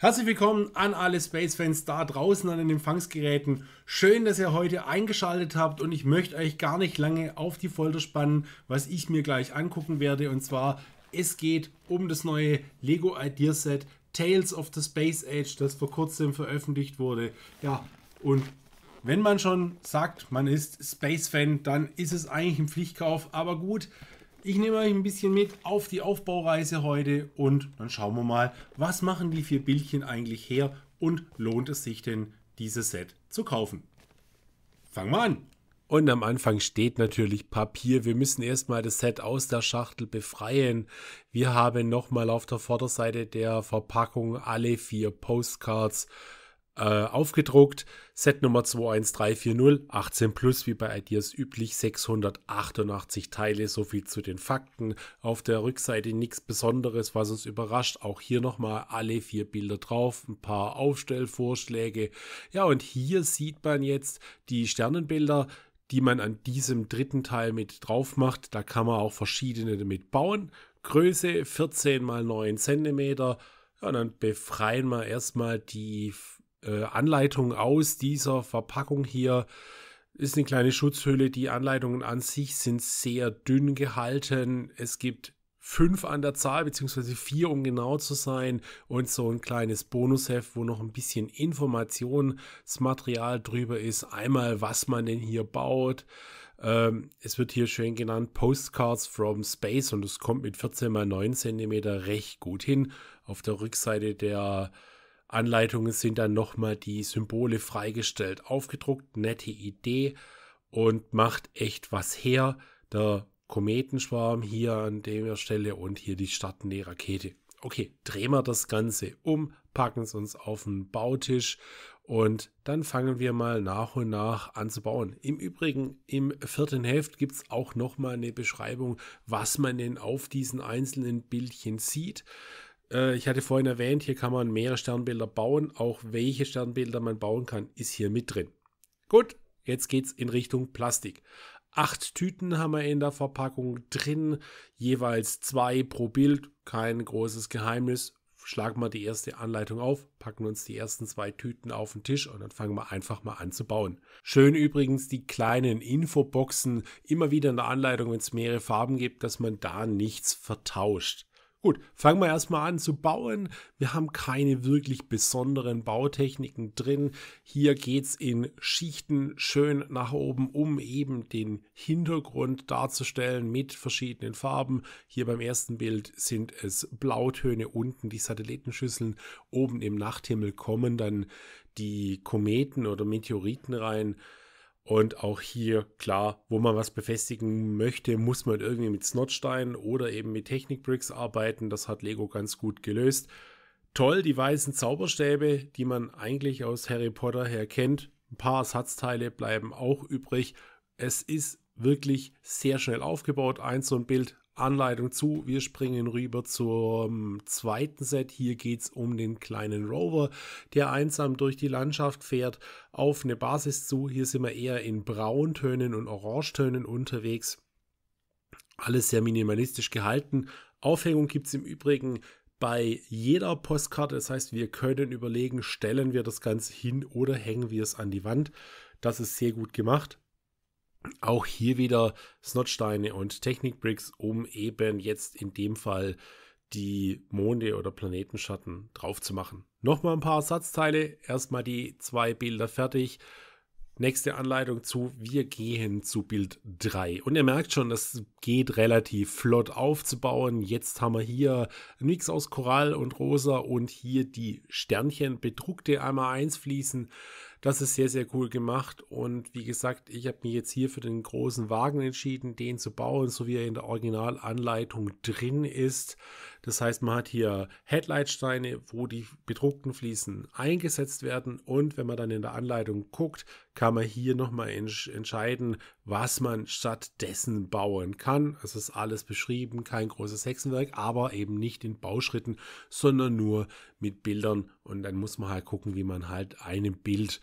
Herzlich willkommen an alle Space-Fans da draußen an den Empfangsgeräten. Schön, dass ihr heute eingeschaltet habt und ich möchte euch gar nicht lange auf die Folter spannen, was ich mir gleich angucken werde. Und zwar, es geht um das neue Lego Ideaset Tales of the Space Age, das vor kurzem veröffentlicht wurde. Ja, und wenn man schon sagt, man ist Space-Fan, dann ist es eigentlich ein Pflichtkauf. Aber gut, ich nehme euch ein bisschen mit auf die Aufbaureise heute und dann schauen wir mal, was machen die vier Bildchen eigentlich her und lohnt es sich denn, dieses Set zu kaufen. Fangen wir an! Und am Anfang steht natürlich Papier. Wir müssen erstmal das Set aus der Schachtel befreien. Wir haben nochmal auf der Vorderseite der Verpackung alle vier Postcards äh, aufgedruckt. Set Nummer 21340, 18 plus wie bei Ideas üblich, 688 Teile, so viel zu den Fakten. Auf der Rückseite nichts Besonderes, was uns überrascht. Auch hier nochmal alle vier Bilder drauf, ein paar Aufstellvorschläge. Ja, und hier sieht man jetzt die Sternenbilder die man an diesem dritten Teil mit drauf macht. Da kann man auch verschiedene damit bauen. Größe 14 x 9 cm. Ja, und dann befreien wir erstmal die äh, Anleitung aus dieser Verpackung hier ist eine kleine Schutzhülle. Die Anleitungen an sich sind sehr dünn gehalten. Es gibt fünf an der Zahl, beziehungsweise vier, um genau zu sein, und so ein kleines Bonusheft, wo noch ein bisschen Informationsmaterial drüber ist. Einmal, was man denn hier baut. Ähm, es wird hier schön genannt Postcards from Space und es kommt mit 14 x 9 cm recht gut hin. Auf der Rückseite der äh, Anleitungen sind dann nochmal die Symbole freigestellt, aufgedruckt, nette Idee und macht echt was her. Der Kometenschwarm hier an der Stelle und hier die startende Rakete. Okay, drehen wir das Ganze um, packen es uns auf den Bautisch und dann fangen wir mal nach und nach an zu bauen. Im Übrigen, im vierten Heft gibt es auch nochmal eine Beschreibung, was man denn auf diesen einzelnen Bildchen sieht. Äh, ich hatte vorhin erwähnt, hier kann man mehrere Sternbilder bauen. Auch welche Sternbilder man bauen kann, ist hier mit drin. Gut, jetzt geht's in Richtung Plastik. Acht Tüten haben wir in der Verpackung drin, jeweils zwei pro Bild, kein großes Geheimnis. Schlagen wir die erste Anleitung auf, packen uns die ersten zwei Tüten auf den Tisch und dann fangen wir einfach mal an zu bauen. Schön übrigens die kleinen Infoboxen, immer wieder in der Anleitung, wenn es mehrere Farben gibt, dass man da nichts vertauscht. Gut, fangen wir erstmal an zu bauen. Wir haben keine wirklich besonderen Bautechniken drin. Hier geht es in Schichten schön nach oben, um eben den Hintergrund darzustellen mit verschiedenen Farben. Hier beim ersten Bild sind es Blautöne unten, die Satellitenschüsseln. Oben im Nachthimmel kommen dann die Kometen oder Meteoriten rein. Und auch hier, klar, wo man was befestigen möchte, muss man irgendwie mit Snotsteinen oder eben mit Technikbricks arbeiten. Das hat Lego ganz gut gelöst. Toll, die weißen Zauberstäbe, die man eigentlich aus Harry Potter her kennt. Ein paar Ersatzteile bleiben auch übrig. Es ist wirklich sehr schnell aufgebaut. Eins so ein Bild, Anleitung zu. Wir springen rüber zum zweiten Set. Hier geht es um den kleinen Rover, der einsam durch die Landschaft fährt, auf eine Basis zu. Hier sind wir eher in Brauntönen und Orangetönen unterwegs. Alles sehr minimalistisch gehalten. Aufhängung gibt es im Übrigen bei jeder Postkarte. Das heißt, wir können überlegen, stellen wir das Ganze hin oder hängen wir es an die Wand. Das ist sehr gut gemacht. Auch hier wieder Snotsteine und Technikbricks, um eben jetzt in dem Fall die Monde oder Planetenschatten drauf zu machen. Nochmal ein paar Ersatzteile, erstmal die zwei Bilder fertig. Nächste Anleitung zu, wir gehen zu Bild 3. Und ihr merkt schon, das geht relativ flott aufzubauen. Jetzt haben wir hier einen Mix aus Korall und Rosa und hier die Sternchen bedruckte einmal eins fließen. Das ist sehr, sehr cool gemacht. Und wie gesagt, ich habe mich jetzt hier für den großen Wagen entschieden, den zu bauen, so wie er in der Originalanleitung drin ist. Das heißt, man hat hier Headlightsteine, wo die bedruckten Fliesen eingesetzt werden. Und wenn man dann in der Anleitung guckt, kann man hier nochmal ents entscheiden, was man stattdessen bauen kann. Es ist alles beschrieben, kein großes Hexenwerk, aber eben nicht in Bauschritten, sondern nur mit Bildern. Und dann muss man halt gucken, wie man halt einem Bild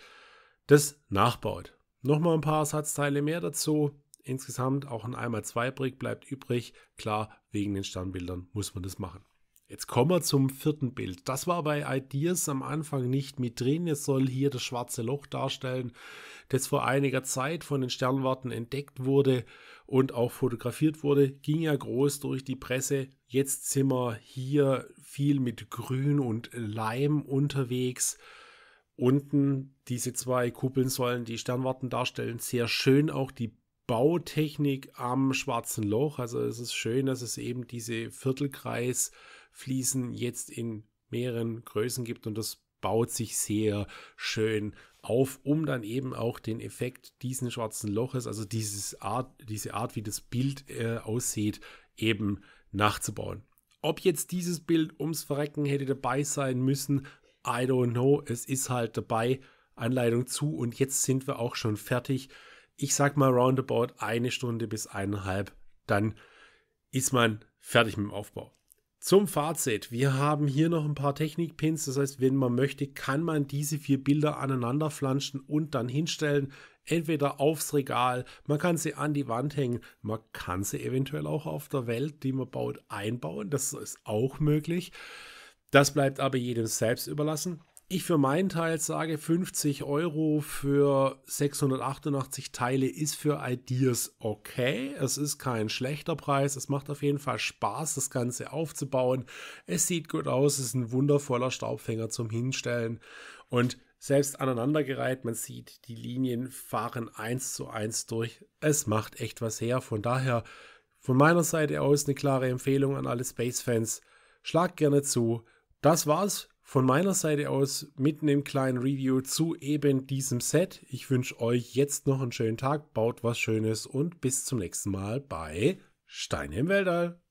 das nachbaut. Nochmal ein paar Satzteile mehr dazu. Insgesamt auch ein 1x2-Brick bleibt übrig. Klar, wegen den Sternbildern muss man das machen. Jetzt kommen wir zum vierten Bild. Das war bei Ideas am Anfang nicht mit drin. Es soll hier das schwarze Loch darstellen, das vor einiger Zeit von den Sternwarten entdeckt wurde und auch fotografiert wurde. Ging ja groß durch die Presse. Jetzt sind wir hier viel mit Grün und Leim unterwegs. Unten diese zwei Kuppeln sollen die Sternwarten darstellen. Sehr schön auch die Bautechnik am Schwarzen Loch. Also es ist schön, dass es eben diese Viertelkreisfliesen jetzt in mehreren Größen gibt und das baut sich sehr schön auf, um dann eben auch den Effekt diesen schwarzen Loches, also dieses Art, diese Art, wie das Bild äh, aussieht, eben nachzubauen. Ob jetzt dieses Bild ums Verrecken hätte dabei sein müssen, I don't know. Es ist halt dabei. Anleitung zu und jetzt sind wir auch schon fertig ich sag mal roundabout eine Stunde bis eineinhalb, dann ist man fertig mit dem Aufbau. Zum Fazit. Wir haben hier noch ein paar Technikpins. Das heißt, wenn man möchte, kann man diese vier Bilder aneinander flanschen und dann hinstellen. Entweder aufs Regal, man kann sie an die Wand hängen, man kann sie eventuell auch auf der Welt, die man baut, einbauen. Das ist auch möglich. Das bleibt aber jedem selbst überlassen. Ich für meinen Teil sage 50 Euro für 688 Teile ist für Ideas okay. Es ist kein schlechter Preis. Es macht auf jeden Fall Spaß, das Ganze aufzubauen. Es sieht gut aus. Es ist ein wundervoller Staubfänger zum Hinstellen. Und selbst aneinandergereiht. Man sieht, die Linien fahren eins zu eins durch. Es macht echt was her. Von daher von meiner Seite aus eine klare Empfehlung an alle Space-Fans. Schlag gerne zu. Das war's von meiner Seite aus mit einem kleinen Review zu eben diesem Set. Ich wünsche euch jetzt noch einen schönen Tag, baut was Schönes und bis zum nächsten Mal bei Steine im Weltall.